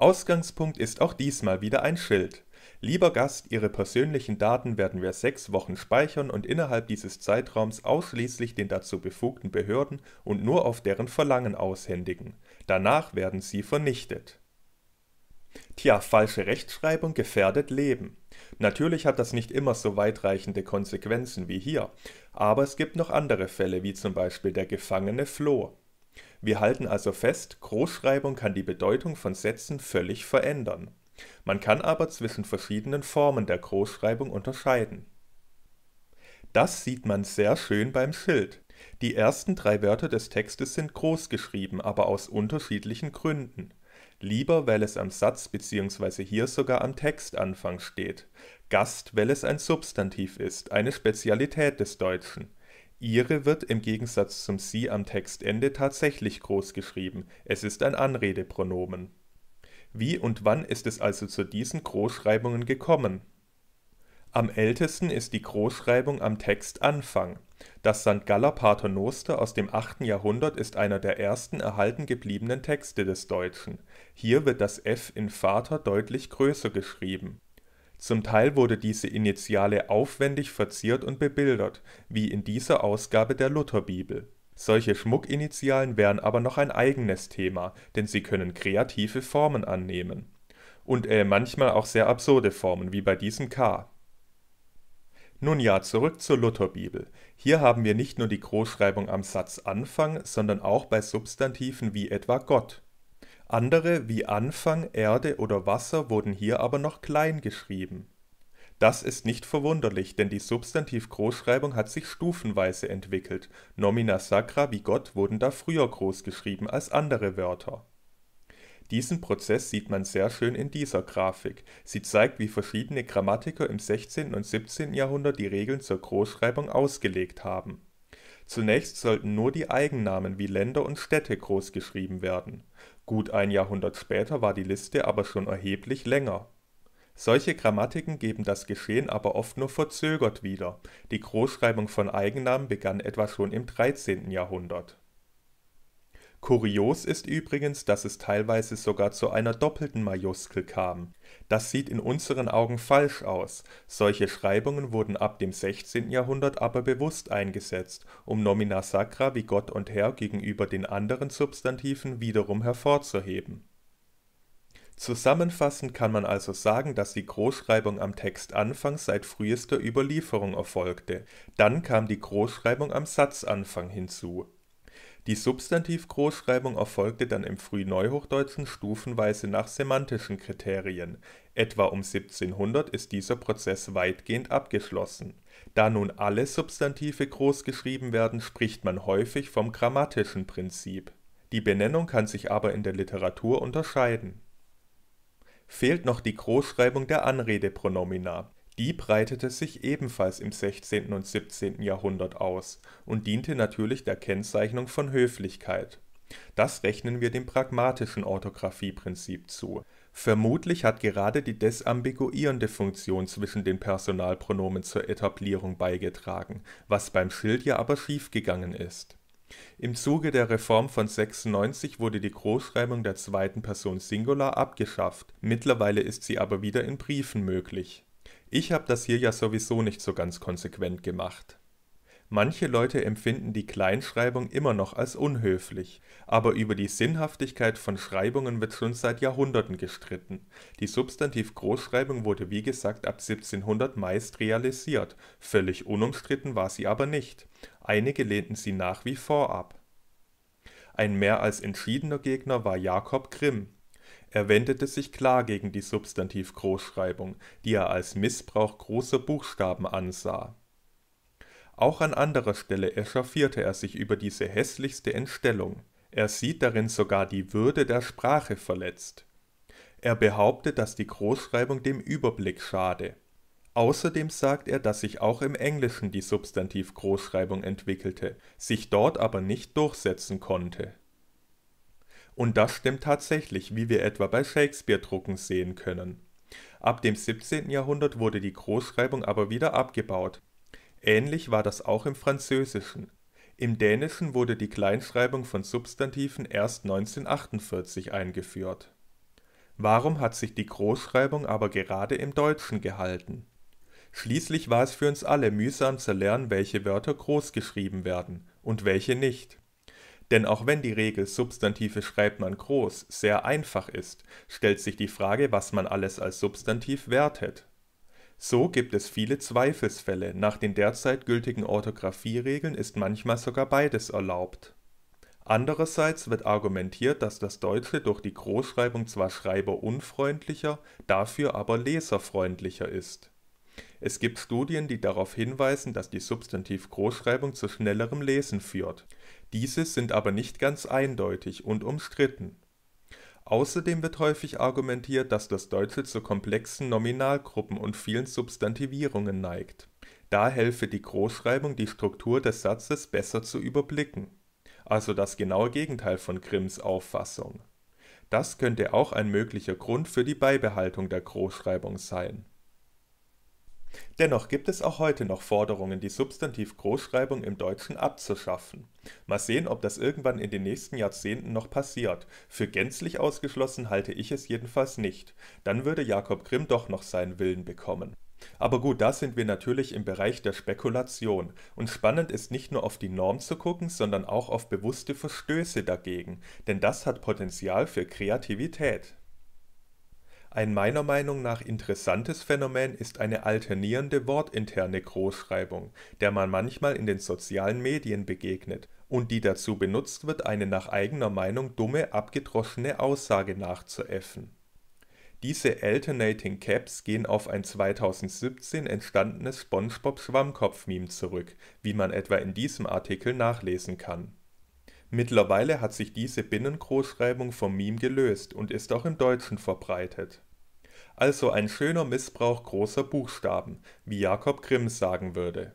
Ausgangspunkt ist auch diesmal wieder ein Schild. Lieber Gast, Ihre persönlichen Daten werden wir sechs Wochen speichern und innerhalb dieses Zeitraums ausschließlich den dazu befugten Behörden und nur auf deren Verlangen aushändigen. Danach werden sie vernichtet. Tja, falsche Rechtschreibung gefährdet Leben. Natürlich hat das nicht immer so weitreichende Konsequenzen wie hier, aber es gibt noch andere Fälle, wie zum Beispiel der Gefangene Floh. Wir halten also fest, Großschreibung kann die Bedeutung von Sätzen völlig verändern. Man kann aber zwischen verschiedenen Formen der Großschreibung unterscheiden. Das sieht man sehr schön beim Schild. Die ersten drei Wörter des Textes sind groß geschrieben, aber aus unterschiedlichen Gründen. Lieber, weil es am Satz bzw. hier sogar am Textanfang steht. Gast, weil es ein Substantiv ist, eine Spezialität des Deutschen. Ihre wird im Gegensatz zum Sie am Textende tatsächlich groß geschrieben. es ist ein Anredepronomen. Wie und wann ist es also zu diesen Großschreibungen gekommen? Am ältesten ist die Großschreibung am Textanfang. Das St. Galler Paternoster aus dem 8. Jahrhundert ist einer der ersten erhalten gebliebenen Texte des Deutschen. Hier wird das F in Vater deutlich größer geschrieben zum Teil wurde diese Initiale aufwendig verziert und bebildert, wie in dieser Ausgabe der Lutherbibel. Solche Schmuckinitialen wären aber noch ein eigenes Thema, denn sie können kreative Formen annehmen. Und äh, manchmal auch sehr absurde Formen, wie bei diesem K. Nun ja, zurück zur Lutherbibel. Hier haben wir nicht nur die Großschreibung am Satzanfang, sondern auch bei Substantiven wie etwa Gott. Andere wie Anfang, Erde oder Wasser wurden hier aber noch klein geschrieben. Das ist nicht verwunderlich, denn die Substantiv-Großschreibung hat sich stufenweise entwickelt. Nomina sacra wie Gott wurden da früher groß geschrieben als andere Wörter. Diesen Prozess sieht man sehr schön in dieser Grafik. Sie zeigt, wie verschiedene Grammatiker im 16. und 17. Jahrhundert die Regeln zur Großschreibung ausgelegt haben. Zunächst sollten nur die Eigennamen wie Länder und Städte großgeschrieben werden. Gut ein Jahrhundert später war die Liste aber schon erheblich länger. Solche Grammatiken geben das Geschehen aber oft nur verzögert wieder, die Großschreibung von Eigennamen begann etwa schon im 13. Jahrhundert Kurios ist übrigens, dass es teilweise sogar zu einer doppelten Majuskel kam. Das sieht in unseren Augen falsch aus, solche Schreibungen wurden ab dem 16. Jahrhundert aber bewusst eingesetzt, um Nomina Sacra wie Gott und Herr gegenüber den anderen Substantiven wiederum hervorzuheben. Zusammenfassend kann man also sagen, dass die Großschreibung am Textanfang seit frühester Überlieferung erfolgte, dann kam die Großschreibung am Satzanfang hinzu die Substantivgroßschreibung erfolgte dann im Frühneuhochdeutschen stufenweise nach semantischen Kriterien, etwa um 1700 ist dieser Prozess weitgehend abgeschlossen. Da nun alle Substantive großgeschrieben werden, spricht man häufig vom grammatischen Prinzip. Die Benennung kann sich aber in der Literatur unterscheiden. Fehlt noch die Großschreibung der Anredepronomina. Die breitete sich ebenfalls im 16. und 17. Jahrhundert aus und diente natürlich der Kennzeichnung von Höflichkeit. Das rechnen wir dem pragmatischen Orthographieprinzip zu. Vermutlich hat gerade die desambiguierende Funktion zwischen den Personalpronomen zur Etablierung beigetragen, was beim Schild ja aber schiefgegangen ist. Im Zuge der Reform von 96 wurde die Großschreibung der zweiten Person Singular abgeschafft, mittlerweile ist sie aber wieder in Briefen möglich ich habe das hier ja sowieso nicht so ganz konsequent gemacht. Manche Leute empfinden die Kleinschreibung immer noch als unhöflich, aber über die Sinnhaftigkeit von Schreibungen wird schon seit Jahrhunderten gestritten. Die Substantiv-Großschreibung wurde wie gesagt ab 1700 meist realisiert, völlig unumstritten war sie aber nicht. Einige lehnten sie nach wie vor ab. Ein mehr als entschiedener Gegner war Jakob Grimm, er wendete sich klar gegen die Substantivgroßschreibung, die er als Missbrauch großer Buchstaben ansah. Auch an anderer Stelle echauffierte er sich über diese hässlichste Entstellung. Er sieht darin sogar die Würde der Sprache verletzt. Er behauptet, dass die Großschreibung dem Überblick schade. Außerdem sagt er, dass sich auch im Englischen die Substantivgroßschreibung entwickelte, sich dort aber nicht durchsetzen konnte und das stimmt tatsächlich, wie wir etwa bei Shakespeare-Drucken sehen können. Ab dem 17. Jahrhundert wurde die Großschreibung aber wieder abgebaut. Ähnlich war das auch im Französischen. Im Dänischen wurde die Kleinschreibung von Substantiven erst 1948 eingeführt. Warum hat sich die Großschreibung aber gerade im Deutschen gehalten? Schließlich war es für uns alle mühsam zu lernen, welche Wörter groß geschrieben werden und welche nicht. Denn auch wenn die Regel Substantive schreibt man groß sehr einfach ist, stellt sich die Frage, was man alles als Substantiv wertet. So gibt es viele Zweifelsfälle. Nach den derzeit gültigen Orthographieregeln ist manchmal sogar beides erlaubt. Andererseits wird argumentiert, dass das Deutsche durch die Großschreibung zwar schreiberunfreundlicher, dafür aber leserfreundlicher ist. Es gibt Studien, die darauf hinweisen, dass die Substantiv-Großschreibung zu schnellerem Lesen führt. Diese sind aber nicht ganz eindeutig und umstritten. Außerdem wird häufig argumentiert, dass das Deutsche zu komplexen Nominalgruppen und vielen Substantivierungen neigt. Da helfe die Großschreibung, die Struktur des Satzes besser zu überblicken. Also das genaue Gegenteil von Grimms Auffassung. Das könnte auch ein möglicher Grund für die Beibehaltung der Großschreibung sein Dennoch gibt es auch heute noch Forderungen, die Substantiv-Großschreibung im Deutschen abzuschaffen. Mal sehen, ob das irgendwann in den nächsten Jahrzehnten noch passiert. Für gänzlich ausgeschlossen halte ich es jedenfalls nicht. Dann würde Jakob Grimm doch noch seinen Willen bekommen. Aber gut, da sind wir natürlich im Bereich der Spekulation. Und spannend ist nicht nur auf die Norm zu gucken, sondern auch auf bewusste Verstöße dagegen. Denn das hat Potenzial für Kreativität. Ein meiner Meinung nach interessantes Phänomen ist eine alternierende wortinterne Großschreibung, der man manchmal in den sozialen Medien begegnet und die dazu benutzt wird, eine nach eigener Meinung dumme, abgedroschene Aussage nachzuäffen. Diese Alternating Caps gehen auf ein 2017 entstandenes SpongeBob Schwammkopf-Meme zurück, wie man etwa in diesem Artikel nachlesen kann Mittlerweile hat sich diese Binnengroßschreibung vom Meme gelöst und ist auch im Deutschen verbreitet. Also ein schöner Missbrauch großer Buchstaben, wie Jakob Grimm sagen würde